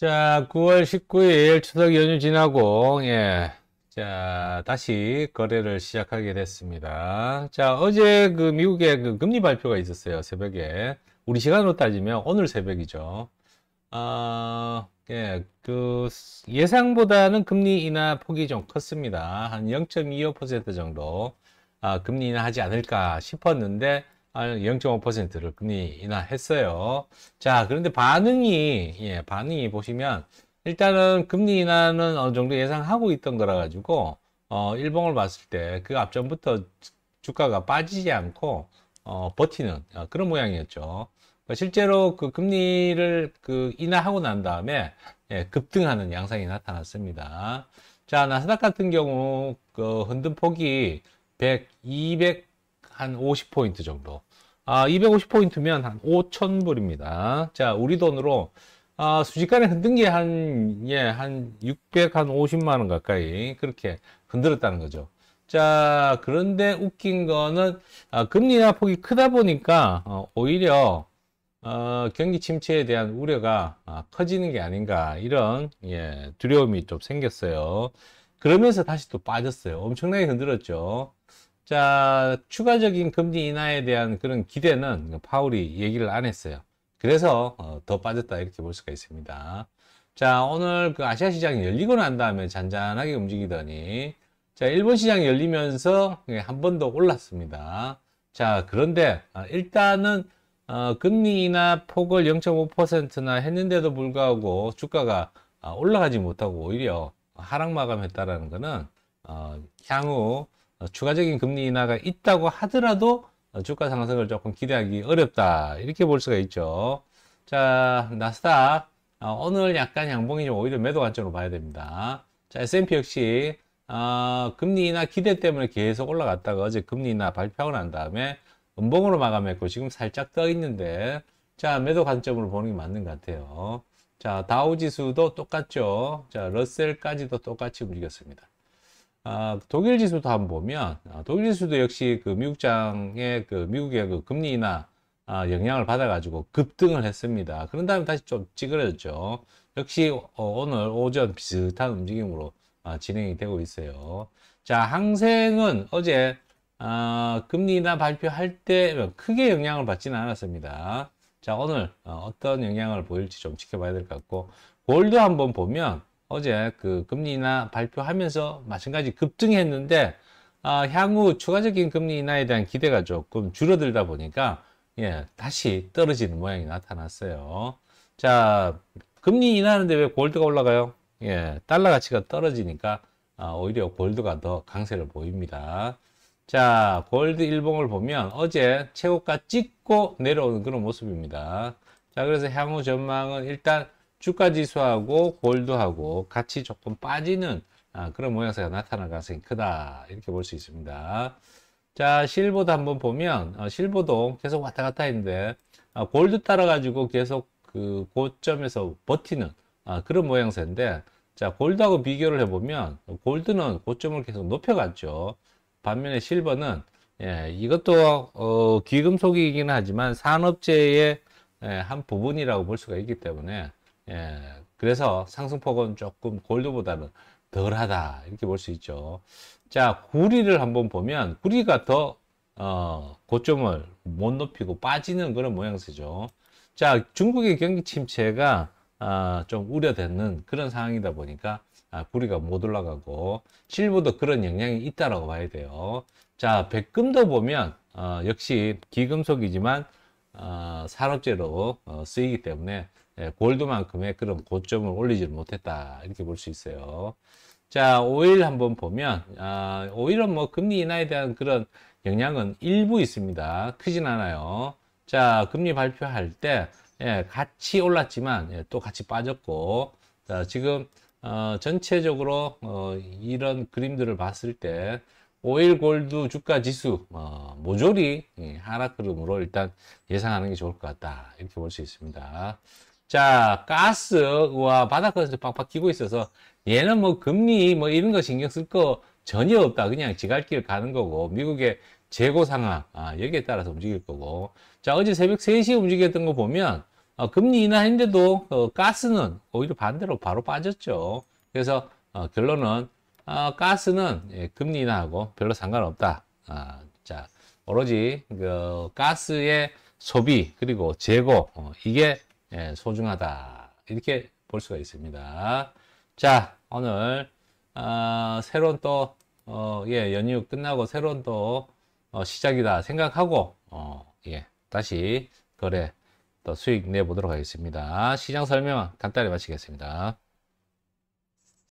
자, 9월 19일 추석 연휴 지나고, 예. 자, 다시 거래를 시작하게 됐습니다. 자, 어제 그 미국의 그 금리 발표가 있었어요. 새벽에. 우리 시간으로 따지면 오늘 새벽이죠. 아, 예, 그 예상보다는 금리 인하 폭이 좀 컸습니다. 한 0.25% 정도 아, 금리 인하하지 않을까 싶었는데, 0.5%를 금리 인하했어요. 자, 그런데 반응이, 예, 반응이 보시면, 일단은 금리 인하는 어느 정도 예상하고 있던 거라 가지고, 어, 일봉을 봤을 때 그 앞전부터 주가가 빠지지 않고, 어, 버티는 어, 그런 모양이었죠. 뭐 실제로 그 금리를 그 인하하고 난 다음에 예, 급등하는 양상이 나타났습니다. 자, 나스닥 같은 경우 그 흔든 폭이 100, 200, 한 50포인트 정도. 아, 250포인트면 한5천불입니다 자, 우리 돈으로 아, 수직간에 흔든 게 한, 예, 한 600, 한 50만 원 가까이 그렇게 흔들었다는 거죠. 자, 그런데 웃긴 거는 아, 금리 낙폭이 크다 보니까 어, 오히려 어, 경기 침체에 대한 우려가 아, 커지는 게 아닌가 이런 예, 두려움이 좀 생겼어요. 그러면서 다시 또 빠졌어요. 엄청나게 흔들었죠. 자, 추가적인 금리 인하에 대한 그런 기대는 파울이 얘기를 안 했어요. 그래서 어, 더 빠졌다 이렇게 볼 수가 있습니다. 자, 오늘 그 아시아 시장이 열리고 난 다음에 잔잔하게 움직이더니 자, 일본 시장이 열리면서 한 번 더 올랐습니다. 자, 그런데 아, 일단은 어, 금리 인하 폭을 0.5%나 했는데도 불구하고 주가가 아, 올라가지 못하고 오히려 하락 마감했다라는 거는 어, 향후 어, 추가적인 금리 인하가 있다고 하더라도 어, 주가 상승을 조금 기대하기 어렵다 이렇게 볼 수가 있죠 자 나스닥 어, 오늘 약간 양봉이 좀 오히려 매도 관점으로 봐야 됩니다 자 S&P 역시 어, 금리 인하 기대 때문에 계속 올라갔다가 어제 금리 인하 발표하고 난 다음에 음봉으로 마감했고 지금 살짝 떠 있는데 자 매도 관점으로 보는 게 맞는 것 같아요 자 다우지수도 똑같죠 자 러셀까지도 똑같이 움직였습니다 아, 독일 지수도 한번 보면 아, 독일 지수도 역시 그 미국장의 그 미국의 그 금리나 아, 영향을 받아 가지고 급등을 했습니다. 그런 다음에 다시 좀 찌그러졌죠. 역시 어, 오늘 오전 비슷한 움직임으로 아, 진행이 되고 있어요. 자 항생은 어제 아, 금리나 발표할 때 크게 영향을 받지는 않았습니다. 자 오늘 어, 떤 영향을 보일지 좀 지켜봐야 될 것 같고 골드 한번 보면 어제 그 금리 인하 발표하면서 마찬가지 급등했는데 아, 향후 추가적인 금리 인하에 대한 기대가 조금 줄어들다 보니까 예, 다시 떨어지는 모양이 나타났어요. 자, 금리 인하하는데 왜 골드가 올라가요? 예, 달러 가치가 떨어지니까 아, 오히려 골드가 더 강세를 보입니다. 자, 골드 일봉을 보면 어제 최고가 찍고 내려오는 그런 모습입니다. 자, 그래서 향후 전망은 일단 주가지수하고 골드하고 같이 조금 빠지는 아, 그런 모양새가 나타날 가능성이 크다 이렇게 볼 수 있습니다. 자 실버도 한번 보면 어, 실버도 계속 왔다 갔다 했는데 아, 골드 따라 가지고 계속 그 고점에서 버티는 아, 그런 모양새인데 자 골드하고 비교를 해보면 골드는 고점을 계속 높여갔죠. 반면에 실버는 예, 이것도 어, 귀금속이긴 하지만 산업재의 예, 한 부분이라고 볼 수가 있기 때문에 예, 그래서 상승폭은 조금 골드보다는 덜하다 이렇게 볼 수 있죠. 자, 구리를 한번 보면 구리가 더 어, 고점을 못 높이고 빠지는 그런 모양새죠. 자, 중국의 경기 침체가 어, 좀 우려되는 그런 상황이다 보니까 아, 구리가 못 올라가고 실버도 그런 영향이 있다라고 봐야 돼요. 자, 백금도 보면 어, 역시 기금속이지만 어, 아, 산업재로 어, 쓰이기 때문에 예, 골드만큼의 그런 고점을 올리지를 못했다 이렇게 볼 수 있어요. 자, 5일 한번 보면 아, 오일은 뭐 금리 인하에 대한 그런 영향은 일부 있습니다. 크진 않아요. 자, 금리 발표할 때 예, 같이 올랐지만 예, 또 같이 빠졌고 자, 지금 어, 전체적으로 어, 이런 그림들을 봤을 때 오일 골드 주가 지수 어, 모조리 예, 하락 흐름으로 일단 예상하는 게 좋을 것 같다 이렇게 볼 수 있습니다. 자 가스와 바닥 거래소 팍팍 끼고 있어서 얘는 뭐 금리 뭐 이런 거 신경 쓸 거 전혀 없다 그냥 지갈길 가는 거고 미국의 재고 상황 아, 여기에 따라서 움직일 거고 자 어제 새벽 3시 움직였던 거 보면 어, 금리 인하했는데도 어, 가스는 오히려 반대로 바로 빠졌죠. 그래서 어, 결론은 어, 가스는 예, 금리 인하하고 별로 상관없다. 아, 자, 오로지 그 가스의 소비 그리고 재고 어, 이게 예, 소중하다 이렇게 볼 수가 있습니다. 자, 오늘 어, 새로운 또 어, 예, 연휴 끝나고 새로운 또 어, 시작이다 생각하고 어, 예, 다시 거래 또 수익 내보도록 하겠습니다. 시장 설명 간단히 마치겠습니다.